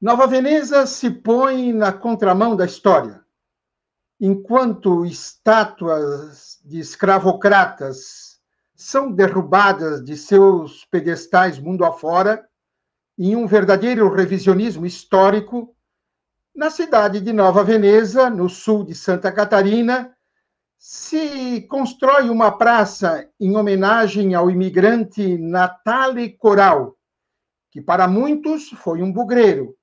Nova Veneza se põe na contramão da história. Enquanto estátuas de escravocratas são derrubadas de seus pedestais mundo afora, em um verdadeiro revisionismo histórico, na cidade de Nova Veneza, no sul de Santa Catarina, se constrói uma praça em homenagem ao imigrante Natale Coral, que para muitos foi um bugreiro,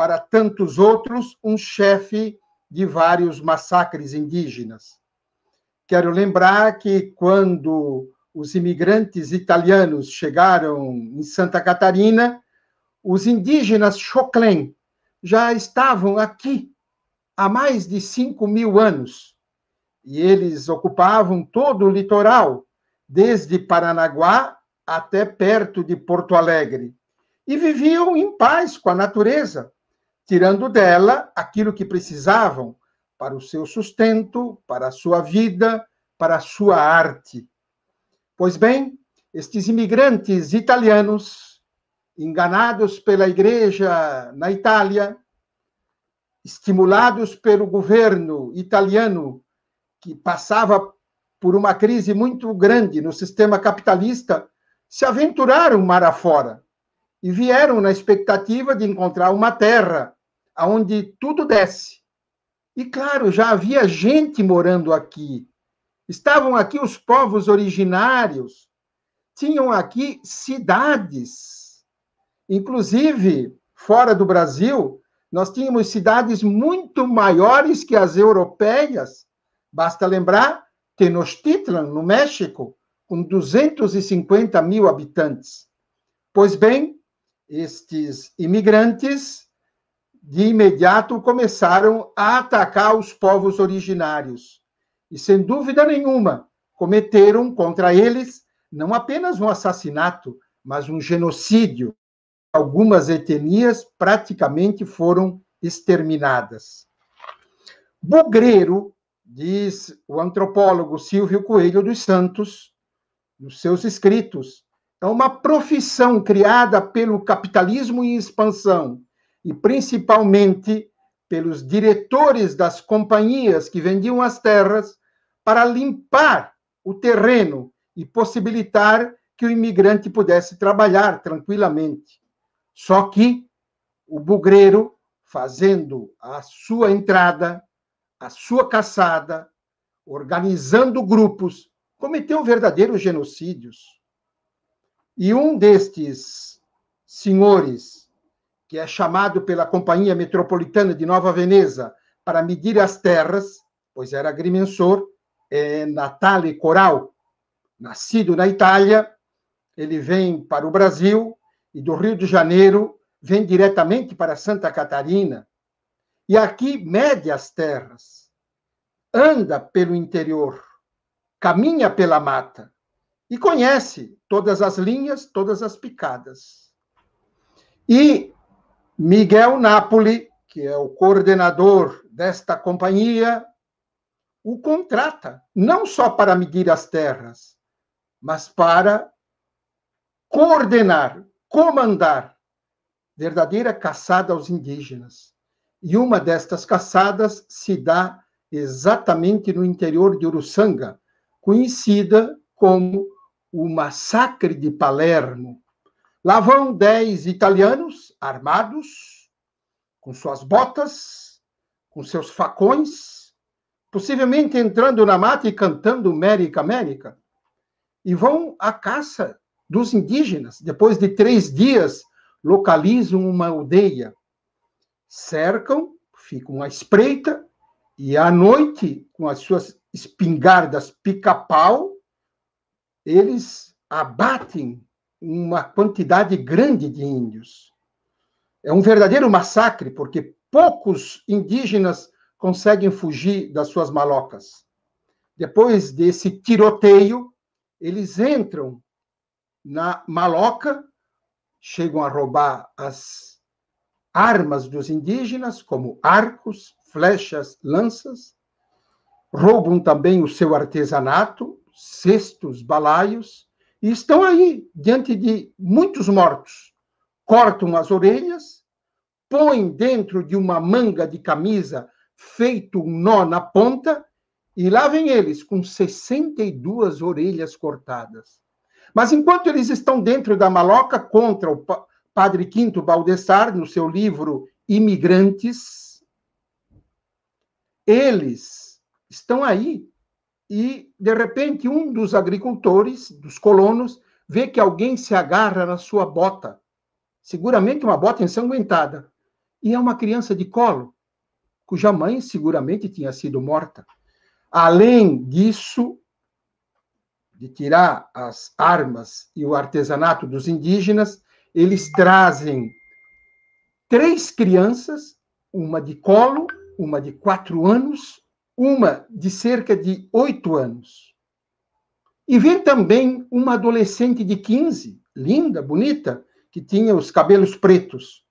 para tantos outros, um chefe de vários massacres indígenas. Quero lembrar que, quando os imigrantes italianos chegaram em Santa Catarina, os indígenas Xoclen já estavam aqui há mais de 5 mil anos. E eles ocupavam todo o litoral, desde Paranaguá até perto de Porto Alegre. E viviam em paz com a natureza, tirando dela aquilo que precisavam para o seu sustento, para a sua vida, para a sua arte. Pois bem, estes imigrantes italianos, enganados pela igreja na Itália, estimulados pelo governo italiano, que passava por uma crise muito grande no sistema capitalista, se aventuraram mar afora e vieram na expectativa de encontrar uma terra onde tudo desce. E claro, já havia gente morando aqui. Estavam aqui os povos originários, tinham aqui cidades. Inclusive, fora do Brasil, nós tínhamos cidades muito maiores que as europeias. Basta lembrar Tenochtitlan, no México, com 250 mil habitantes. Pois bem, estes imigrantes de imediato começaram a atacar os povos originários. E, sem dúvida nenhuma, cometeram contra eles não apenas um assassinato, mas um genocídio. Algumas etnias praticamente foram exterminadas. Bugreiro, diz o antropólogo Silvio Coelho dos Santos, nos seus escritos, é uma profissão criada pelo capitalismo em expansão e principalmente pelos diretores das companhias que vendiam as terras para limpar o terreno e possibilitar que o imigrante pudesse trabalhar tranquilamente. Só que o bugreiro, fazendo a sua entrada, a sua caçada, organizando grupos, cometeu verdadeiros genocídios. E um destes senhores que é chamado pela Companhia Metropolitana de Nova Veneza para medir as terras, pois era agrimensor, é Natale Coral, nascido na Itália, ele vem para o Brasil e do Rio de Janeiro vem diretamente para Santa Catarina e aqui mede as terras, anda pelo interior, caminha pela mata e conhece todas as linhas, todas as picadas. E Miguel Napoli, que é o coordenador desta companhia, o contrata não só para medir as terras, mas para coordenar, comandar verdadeira caçada aos indígenas. E uma destas caçadas se dá exatamente no interior de Uruçanga, conhecida como o Massacre de Palermo, Lá vão dez italianos armados, com suas botas, com seus facões, possivelmente entrando na mata e cantando América, América, e vão à caça dos indígenas. Depois de três dias, localizam uma aldeia, cercam, ficam à espreita, e à noite, com as suas espingardas pica-pau, eles abatem uma quantidade grande de índios. É um verdadeiro massacre, porque poucos indígenas conseguem fugir das suas malocas. Depois desse tiroteio, eles entram na maloca, chegam a roubar as armas dos indígenas, como arcos, flechas, lanças, roubam também o seu artesanato, cestos, balaios, e estão aí, diante de muitos mortos. Cortam as orelhas, põem dentro de uma manga de camisa feito um nó na ponta, e lá vem eles com 62 orelhas cortadas. Mas enquanto eles estão dentro da maloca contra o padre Quinto Baldessar, no seu livro Imigrantes, eles estão aí e, de repente, um dos agricultores, dos colonos, vê que alguém se agarra na sua bota, seguramente uma bota ensanguentada, e é uma criança de colo, cuja mãe seguramente tinha sido morta. Além disso, de tirar as armas e o artesanato dos indígenas, eles trazem três crianças, uma de colo, uma de quatro anos uma de cerca de oito anos. E vi também uma adolescente de 15, linda, bonita, que tinha os cabelos pretos.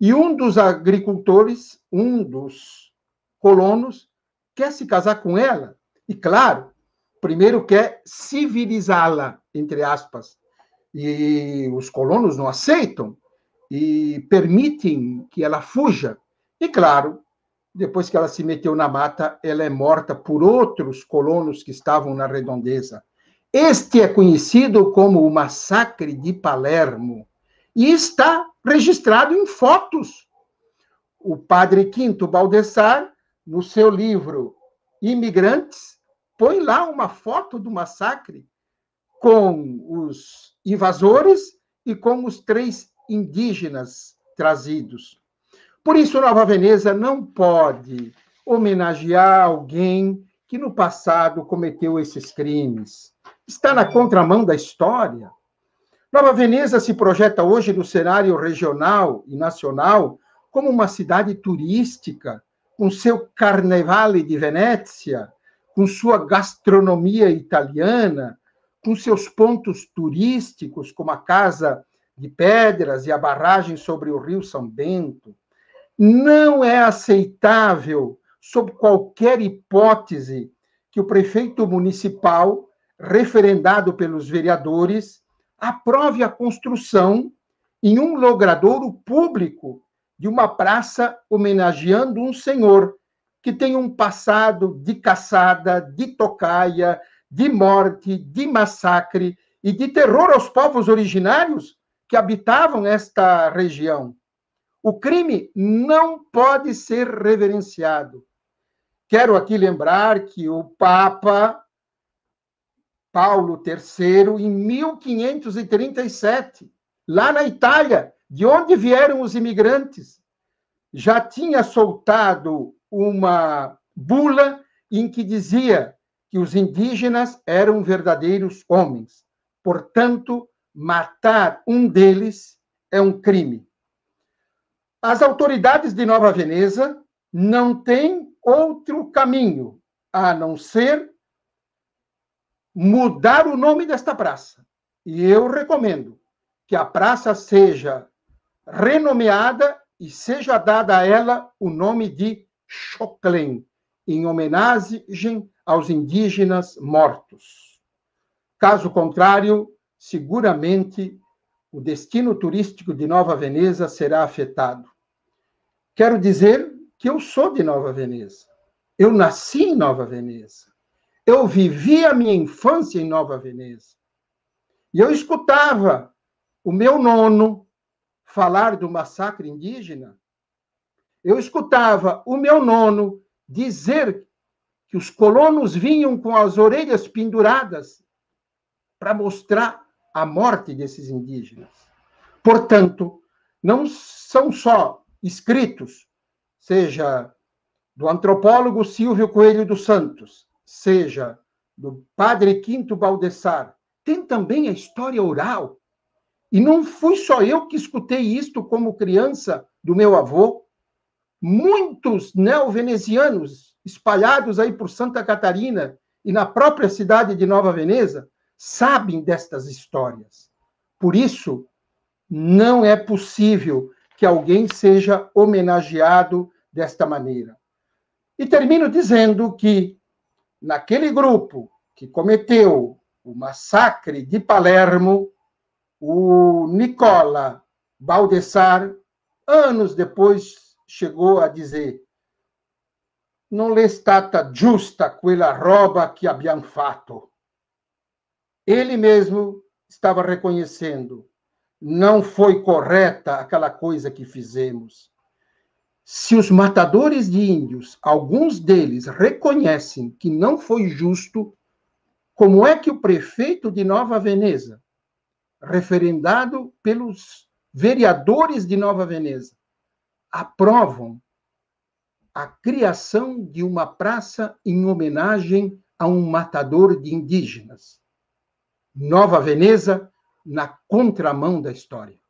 E um dos agricultores, um dos colonos, quer se casar com ela. E, claro, primeiro quer civilizá-la, entre aspas. E os colonos não aceitam e permitem que ela fuja. E, claro, depois que ela se meteu na mata, ela é morta por outros colonos que estavam na redondeza. Este é conhecido como o Massacre de Palermo e está registrado em fotos. O padre Quinto Baldessar, no seu livro Imigrantes, põe lá uma foto do massacre com os invasores e com os três indígenas trazidos. Por isso, Nova Veneza não pode homenagear alguém que no passado cometeu esses crimes. Está na contramão da história. Nova Veneza se projeta hoje no cenário regional e nacional como uma cidade turística, com seu Carnevale de Venezia, com sua gastronomia italiana, com seus pontos turísticos, como a Casa de Pedras e a barragem sobre o Rio São Bento, não é aceitável, sob qualquer hipótese, que o prefeito municipal, referendado pelos vereadores, aprove a construção em um logradouro público de uma praça homenageando um senhor que tem um passado de caçada, de tocaia, de morte, de massacre e de terror aos povos originários que habitavam esta região. O crime não pode ser reverenciado. Quero aqui lembrar que o Papa Paulo III, em 1537, lá na Itália, de onde vieram os imigrantes, já tinha soltado uma bula em que dizia que os indígenas eram verdadeiros homens. Portanto, matar um deles é um crime. As autoridades de Nova Veneza não têm outro caminho a não ser mudar o nome desta praça. E eu recomendo que a praça seja renomeada e seja dada a ela o nome de Choclen, em homenagem aos indígenas mortos. Caso contrário, seguramente o destino turístico de Nova Veneza será afetado. Quero dizer que eu sou de Nova Veneza. Eu nasci em Nova Veneza. Eu vivi a minha infância em Nova Veneza. E eu escutava o meu nono falar do massacre indígena. Eu escutava o meu nono dizer que os colonos vinham com as orelhas penduradas para mostrar a morte desses indígenas. Portanto, não são só escritos, seja do antropólogo Silvio Coelho dos Santos, seja do padre Quinto Baldessar, tem também a história oral. E não fui só eu que escutei isto como criança do meu avô. Muitos neo-venezianos espalhados aí por Santa Catarina e na própria cidade de Nova Veneza sabem destas histórias. Por isso, não é possível que alguém seja homenageado desta maneira. E termino dizendo que, naquele grupo que cometeu o massacre de Palermo, o Nicola Baldessar, anos depois, chegou a dizer: Não lhe stata justa aquela roba que abbiamo fatto. Ele mesmo estava reconhecendo não foi correta aquela coisa que fizemos. Se os matadores de índios, alguns deles, reconhecem que não foi justo, como é que o prefeito de Nova Veneza, referendado pelos vereadores de Nova Veneza, aprovam a criação de uma praça em homenagem a um matador de indígenas? Nova Veneza na contramão da história.